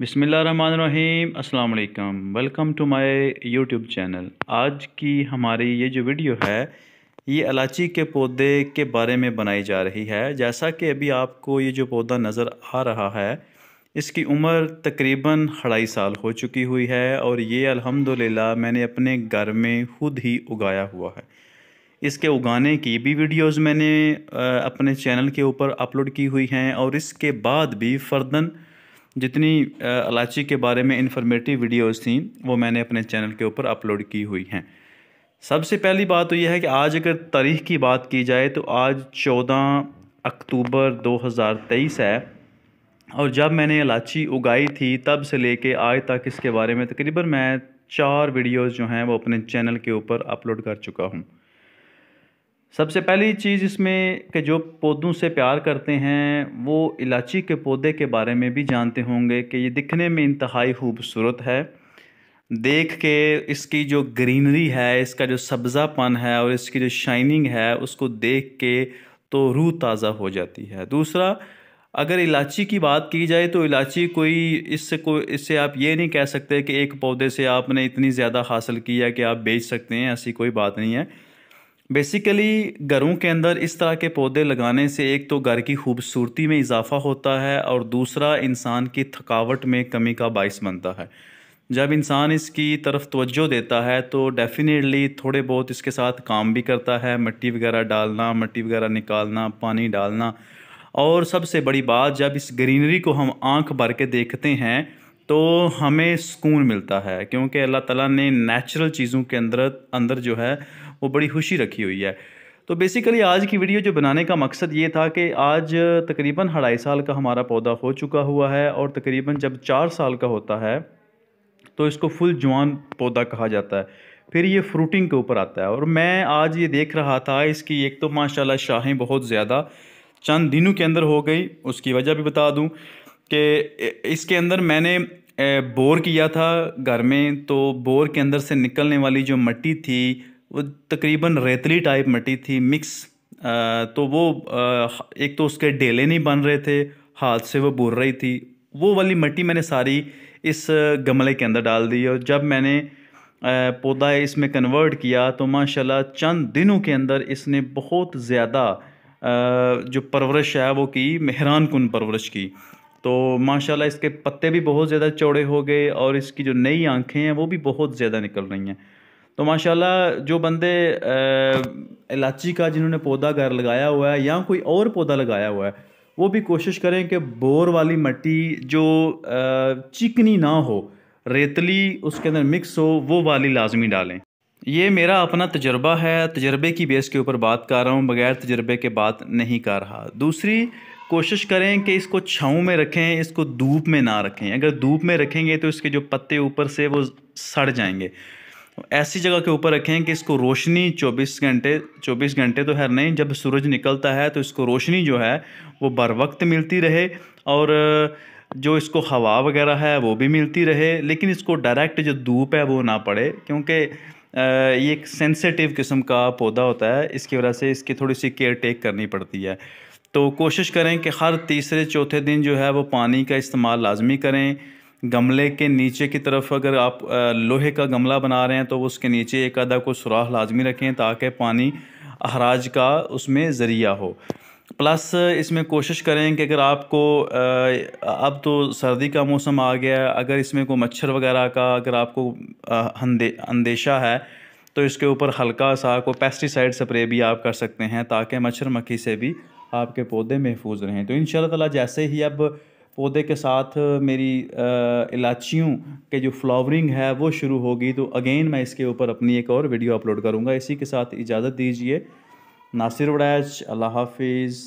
बिसमीम् अल्लाम welcome to my YouTube channel आज की हमारी ये जो वीडियो है ये इलाची के पौधे के बारे में बनाई जा रही है जैसा कि अभी आपको ये जो पौधा नज़र आ रहा है इसकी उम्र तकरीबन अढ़ाई साल हो चुकी हुई है और ये अल्हम्दुलिल्लाह मैंने अपने घर में खुद ही उगाया हुआ है इसके उगाने की भी वीडियोज़ मैंने अपने चैनल के ऊपर अपलोड की हुई हैं और इसके बाद भी फर्दन जितनी इलायची के बारे में इंफॉर्मेटिव वीडियोस थी वो मैंने अपने चैनल के ऊपर अपलोड की हुई हैं सबसे पहली बात तो यह है कि आज अगर तारीख़ की बात की जाए तो आज 14 अक्टूबर 2023 है और जब मैंने इलायची उगाई थी तब से लेके आज तक इसके बारे में तकरीबन मैं चार वीडियोज़ जो हैं वो अपने चैनल के ऊपर अपलोड कर चुका हूँ सबसे पहली चीज़ इसमें कि जो पौधों से प्यार करते हैं वो इलायची के पौधे के बारे में भी जानते होंगे कि ये दिखने में इंतहाई खूबसूरत है देख के इसकी जो ग्रीनरी है इसका जो सब्ज़ापन है और इसकी जो शाइनिंग है उसको देख के तो रूह ताज़ा हो जाती है दूसरा अगर इलायची की बात की जाए तो इलायची कोई इससे कोई इससे आप ये नहीं कह सकते कि एक पौधे से आपने इतनी ज़्यादा हासिल की है कि आप बेच सकते हैं ऐसी कोई बात नहीं है बेसिकली घरों के अंदर इस तरह के पौधे लगाने से एक तो घर की खूबसूरती में इजाफा होता है और दूसरा इंसान की थकावट में कमी का बायस बनता है जब इंसान इसकी तरफ तवज्जो देता है तो डेफ़िनेटली थोड़े बहुत इसके साथ काम भी करता है मिट्टी वगैरह डालना मिट्टी वगैरह निकालना पानी डालना और सबसे बड़ी बात जब इस ग्रीनरी को हम आंख भर के देखते हैं तो हमें सुकून मिलता है क्योंकि अल्लाह ताला ने नेचुरल चीज़ों के अंदर अंदर जो है वो बड़ी खुशी रखी हुई है तो बेसिकली आज की वीडियो जो बनाने का मकसद ये था कि आज तकरीबन अढ़ाई साल का हमारा पौधा हो चुका हुआ है और तकरीबन जब चार साल का होता है तो इसको फुल जवान पौधा कहा जाता है फिर ये फ्रूटिंग के ऊपर आता है और मैं आज ये देख रहा था इसकी एक तो माशाला शाहें बहुत ज़्यादा चंद दिनों के अंदर हो गई उसकी वजह भी बता दूँ कि इसके अंदर मैंने बोर किया था घर में तो बोर के अंदर से निकलने वाली जो मट्टी थी वो तकरीबन रेतली टाइप मिट्टी थी मिक्स तो वो एक तो उसके डेले नहीं बन रहे थे हाथ से वो बुर रही थी वो वाली मट्टी मैंने सारी इस गमले के अंदर डाल दी और जब मैंने पौधा इसमें कन्वर्ट किया तो माशाल्लाह चंद दिनों के अंदर इसने बहुत ज़्यादा जो परवरिश है वो की मेहरान कन परवरिश की तो माशाल्लाह इसके पत्ते भी बहुत ज़्यादा चौड़े हो गए और इसकी जो नई आँखें हैं वो भी बहुत ज़्यादा निकल रही हैं तो माशाल्लाह जो बंदे इलाची का जिन्होंने पौधा घर लगाया हुआ है या कोई और पौधा लगाया हुआ है वो भी कोशिश करें कि बोर वाली मिट्टी जो चिकनी ना हो रेतली उसके अंदर मिक्स हो वो वाली लाजमी डालें ये मेरा अपना तजर्बा है तजर्बे की बेस के ऊपर बात कर रहा हूँ बग़ैर तजर्बे के बात नहीं कर रहा दूसरी कोशिश करें कि इसको छाँव में रखें इसको धूप में ना रखें अगर धूप में रखेंगे तो इसके जो पत्ते ऊपर से वो सड़ जाएंगे ऐसी जगह के ऊपर रखें कि इसको रोशनी 24 घंटे 24 घंटे तो है नहीं जब सूरज निकलता है तो इसको रोशनी जो है वो बर वक्त मिलती रहे और जो इसको हवा वगैरह है वो भी मिलती रहे लेकिन इसको डायरेक्ट जो धूप है वो ना पड़े क्योंकि ये एक सेंसिटिव किस्म का पौधा होता है इसकी वजह से इसकी थोड़ी सी केयर टेक करनी पड़ती है तो कोशिश करें कि हर तीसरे चौथे दिन जो है वो पानी का इस्तेमाल लाजमी करें गमले के नीचे की तरफ अगर आप लोहे का गमला बना रहे हैं तो उसके नीचे एक आधा को सुराख लाजमी रखें ताकि पानी अहराज का उसमें ज़रिया हो प्लस इसमें कोशिश करें कि अगर आपको अब तो सर्दी का मौसम आ गया है अगर इसमें कोई मच्छर वगैरह का अगर आपको अंदेशा है तो इसके ऊपर हल्का सा को पेस्टिसाइड स्प्रे भी आप कर सकते हैं ताकि मच्छर मक्खी से भी आपके पौधे महफूज रहें तो इन शाला जैसे ही अब पौधे के साथ मेरी इलाचियों के जो फ्लावरिंग है वो शुरू होगी तो अगेन मैं इसके ऊपर अपनी एक और वीडियो अपलोड करूँगा इसी के साथ इजाज़त दीजिए नासिर वड़ैच अल्लाह हाफिज़